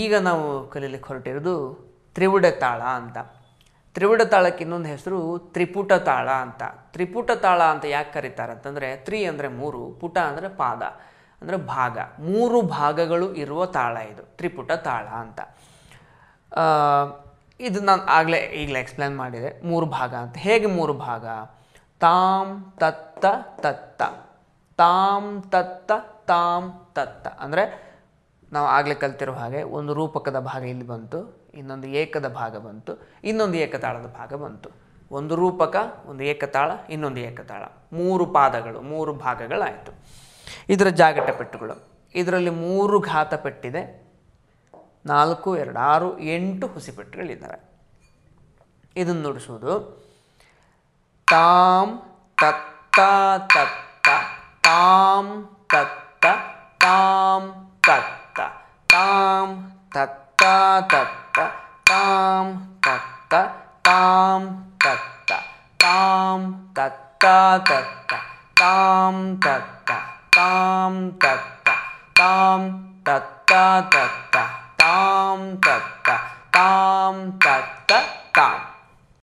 ಈಗ ನಾವು ಕಲೀಲಿಕ್ಕೆ ಹೊರಟಿರೋದು ತ್ರಿವುಡ ತಾಳ ಅಂತ ತ್ರಿವುಡ ತಾಳಕ್ಕೆ ಇನ್ನೊಂದು ಹೆಸರು ತ್ರಿಪುಟ ತಾಳ ಅಂತ ತ್ರಿಪುಟ ತಾಳ ಅಂತ ಯಾಕೆ ಕರೀತಾರೆ ಅಂತಂದರೆ ತ್ರಿ ಅಂದರೆ ಮೂರು ಪುಟ ಅಂದರೆ ಪಾದ ಅಂದರೆ ಭಾಗ ಮೂರು ಭಾಗಗಳು ಇರುವ ತಾಳ ಇದು ತ್ರಿಪುಟ ತಾಳ ಅಂತ ಇದು ನಾನು ಆಗಲೇ ಈಗಲೇ ಎಕ್ಸ್ಪ್ಲೇನ್ ಮಾಡಿದೆ ಮೂರು ಭಾಗ ಅಂತ ಹೇಗೆ ಮೂರು ಭಾಗ ತಾಮ್ ತತ್ತ ತತ್ತ ತಾಮ್ ತತ್ತ ತಾಮ್ ತತ್ತ ಅಂದರೆ ನಾವು ಆಗಲೇ ಕಲ್ತಿರೋ ಹಾಗೆ ಒಂದು ರೂಪಕದ ಭಾಗ ಇಲ್ಲಿ ಬಂತು ಇನ್ನೊಂದು ಏಕದ ಭಾಗ ಬಂತು ಇನ್ನೊಂದು ಏಕತಾಳದ ಭಾಗ ಬಂತು ಒಂದು ರೂಪಕ ಒಂದು ಏಕತಾಳ ಇನ್ನೊಂದು ಏಕತಾಳ ಮೂರು ಪಾದಗಳು ಮೂರು ಭಾಗಗಳಾಯಿತು ಇದರ ಜಾಗಟ ಪೆಟ್ಟುಗಳು ಇದರಲ್ಲಿ ಮೂರು ಘಾತ ಪೆಟ್ಟಿದೆ ನಾಲ್ಕು ಎರಡು ಆರು ಎಂಟು ಹುಸಿಪೆಟ್ಟುಗಳಿದ್ದಾವೆ ಇದನ್ನು ನುಡಿಸುವುದು ತಾಮ್ ತತ್ತ ತತ್ತ ತಾಮ್ ತತ್ತ ta ta tam ta ta tam ta ta tam ta ta ta ta tam ta ta tam ta ta tam ta ta ta ta tam ta ta tam ta ta